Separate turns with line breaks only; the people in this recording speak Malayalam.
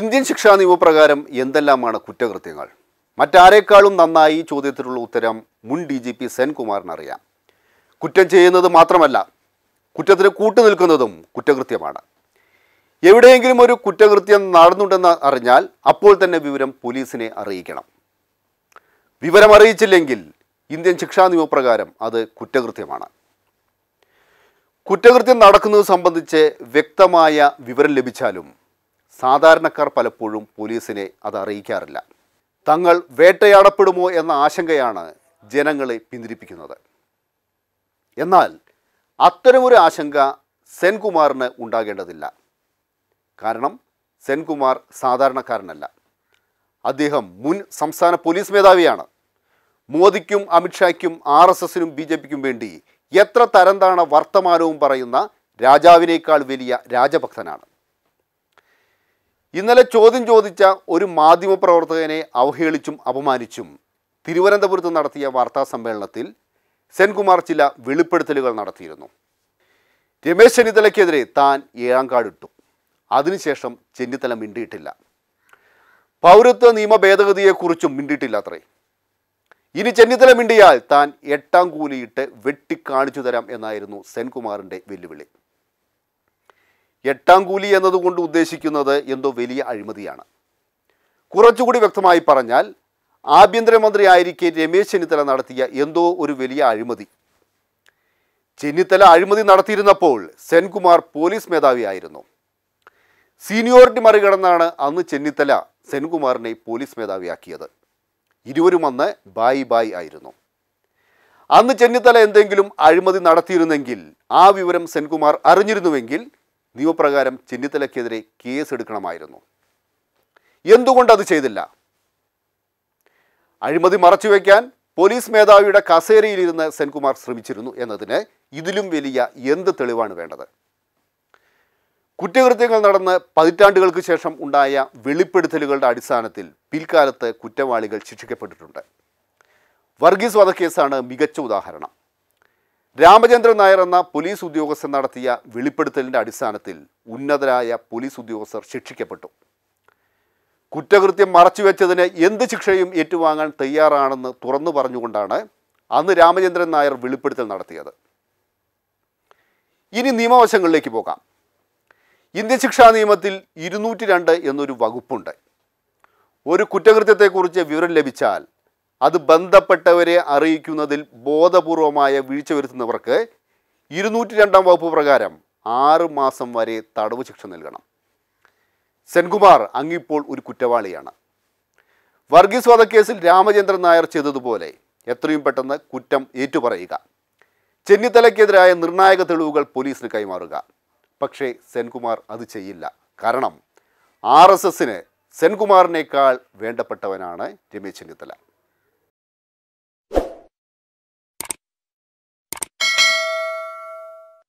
ഇന്ത്യൻ ശിക്ഷാ നിയമപ്രകാരം എന്തെല്ലാമാണ് കുറ്റകൃത്യങ്ങൾ മറ്റാരേക്കാളും നന്നായി ചോദ്യത്തിനുള്ള ഉത്തരം മുൻ ഡി ജി പി സെൻകുമാറിനറിയാം കുറ്റം ചെയ്യുന്നത് മാത്രമല്ല കുറ്റത്തിന് കൂട്ടുനിൽക്കുന്നതും കുറ്റകൃത്യമാണ് എവിടെയെങ്കിലും ഒരു കുറ്റകൃത്യം നടന്നുണ്ടെന്ന് അറിഞ്ഞാൽ അപ്പോൾ തന്നെ വിവരം പോലീസിനെ അറിയിക്കണം വിവരം അറിയിച്ചില്ലെങ്കിൽ ഇന്ത്യൻ ശിക്ഷാ നിയമപ്രകാരം അത് കുറ്റകൃത്യമാണ് കുറ്റകൃത്യം നടക്കുന്നത് സംബന്ധിച്ച് വ്യക്തമായ വിവരം ലഭിച്ചാലും സാധാരണക്കാർ പലപ്പോഴും പോലീസിനെ അത് അറിയിക്കാറില്ല തങ്ങൾ വേട്ടയാടപ്പെടുമോ എന്ന ആശങ്കയാണ് ജനങ്ങളെ പിന്തിരിപ്പിക്കുന്നത് എന്നാൽ അത്തരമൊരു ആശങ്ക സെൻകുമാറിന് ഉണ്ടാകേണ്ടതില്ല കാരണം സെൻകുമാർ സാധാരണക്കാരനല്ല അദ്ദേഹം മുൻ സംസ്ഥാന പോലീസ് മേധാവിയാണ് മോദിക്കും അമിത്ഷായ്ക്കും ആർ എസ് എസിനും ബി ജെ പിക്കും വേണ്ടി എത്ര തരം വർത്തമാനവും പറയുന്ന രാജാവിനേക്കാൾ വലിയ രാജഭക്തനാണ് ഇന്നലെ ചോദ്യം ചോദിച്ച ഒരു മാധ്യമപ്രവർത്തകനെ അവഹേളിച്ചും അപമാനിച്ചും തിരുവനന്തപുരത്ത് നടത്തിയ വാർത്താ സമ്മേളനത്തിൽ സെൻകുമാർ ചില വെളിപ്പെടുത്തലുകൾ നടത്തിയിരുന്നു രമേശ് ചെന്നിത്തലയ്ക്കെതിരെ താൻ ഏഴാം കാർഡിട്ടു അതിനുശേഷം ചെന്നിത്തല മിണ്ടിയിട്ടില്ല പൗരത്വ നിയമ ഭേദഗതിയെക്കുറിച്ചും മിണ്ടിയിട്ടില്ല അത്രേ ഇനി ചെന്നിത്തല മിണ്ടിയാൽ താൻ എട്ടാം കൂലിയിട്ട് വെട്ടിക്കാണിച്ചു തരാം എന്നായിരുന്നു സെൻകുമാറിൻ്റെ വെല്ലുവിളി എട്ടാം കൂലി എന്നതുകൊണ്ട് ഉദ്ദേശിക്കുന്നത് എന്തോ വലിയ അഴിമതിയാണ് കുറച്ചുകൂടി വ്യക്തമായി പറഞ്ഞാൽ ആഭ്യന്തരമന്ത്രി ആയിരിക്കെ രമേശ് ചെന്നിത്തല നടത്തിയ എന്തോ ഒരു വലിയ അഴിമതി ചെന്നിത്തല അഴിമതി നടത്തിയിരുന്നപ്പോൾ സെൻകുമാർ പോലീസ് മേധാവിയായിരുന്നു സീനിയോറിറ്റി മറികടന്നാണ് അന്ന് ചെന്നിത്തല സെൻകുമാറിനെ പോലീസ് മേധാവിയാക്കിയത് ഇരുവരും അന്ന് ബായ് ബായ് ആയിരുന്നു അന്ന് ചെന്നിത്തല എന്തെങ്കിലും അഴിമതി നടത്തിയിരുന്നെങ്കിൽ ആ വിവരം സെൻകുമാർ അറിഞ്ഞിരുന്നുവെങ്കിൽ നിയമപ്രകാരം ചെന്നിത്തലയ്ക്കെതിരെ കേസെടുക്കണമായിരുന്നു എന്തുകൊണ്ടത് ചെയ്തില്ല അഴിമതി മറച്ചുവെക്കാൻ പോലീസ് മേധാവിയുടെ കസേരയിലിരുന്ന് സെൻകുമാർ ശ്രമിച്ചിരുന്നു എന്നതിന് ഇതിലും വലിയ എന്ത് തെളിവാണ് വേണ്ടത് കുറ്റകൃത്യങ്ങൾ നടന്ന് പതിറ്റാണ്ടുകൾക്ക് ശേഷം ഉണ്ടായ വെളിപ്പെടുത്തലുകളുടെ അടിസ്ഥാനത്തിൽ പിൽക്കാലത്ത് കുറ്റവാളികൾ ശിക്ഷിക്കപ്പെട്ടിട്ടുണ്ട് വർഗീസ് വധക്കേസാണ് മികച്ച ഉദാഹരണം രാമചന്ദ്രൻ നായർ എന്ന പോലീസ് ഉദ്യോഗസ്ഥൻ നടത്തിയ വെളിപ്പെടുത്തലിൻ്റെ അടിസ്ഥാനത്തിൽ ഉന്നതരായ പോലീസ് ഉദ്യോഗസ്ഥർ ശിക്ഷിക്കപ്പെട്ടു കുറ്റകൃത്യം മറച്ചുവെച്ചതിന് എന്ത് ശിക്ഷയും ഏറ്റുവാങ്ങാൻ തയ്യാറാണെന്ന് തുറന്നു പറഞ്ഞുകൊണ്ടാണ് അന്ന് രാമചന്ദ്രൻ നായർ വെളിപ്പെടുത്തൽ നടത്തിയത് ഇനി നിയമവശങ്ങളിലേക്ക് പോകാം ഇന്ത്യൻ ശിക്ഷാ നിയമത്തിൽ ഇരുന്നൂറ്റി രണ്ട് എന്നൊരു വകുപ്പുണ്ട് ഒരു കുറ്റകൃത്യത്തെക്കുറിച്ച് വിവരം ലഭിച്ചാൽ അത് ബന്ധപ്പെട്ടവരെ അറിയിക്കുന്നതിൽ ബോധപൂർവമായ വീഴ്ച വരുത്തുന്നവർക്ക് ഇരുന്നൂറ്റി രണ്ടാം വകുപ്പ് പ്രകാരം ആറ് മാസം വരെ തടവ് ശിക്ഷ നൽകണം സെൻകുമാർ അങ്ങിപ്പോൾ ഒരു കുറ്റവാളിയാണ് വർഗീസ് വധക്കേസിൽ രാമചന്ദ്രൻ നായർ ചെയ്തതുപോലെ എത്രയും പെട്ടെന്ന് കുറ്റം ഏറ്റുപറയുക ചെന്നിത്തലയ്ക്കെതിരായ നിർണായക തെളിവുകൾ പോലീസിന് കൈമാറുക പക്ഷേ സെൻകുമാർ അത് ചെയ്യില്ല കാരണം ആർ എസ് എസിന് സെൻകുമാറിനേക്കാൾ വേണ്ടപ്പെട്ടവനാണ് രമേശ് ചെന്നിത്തല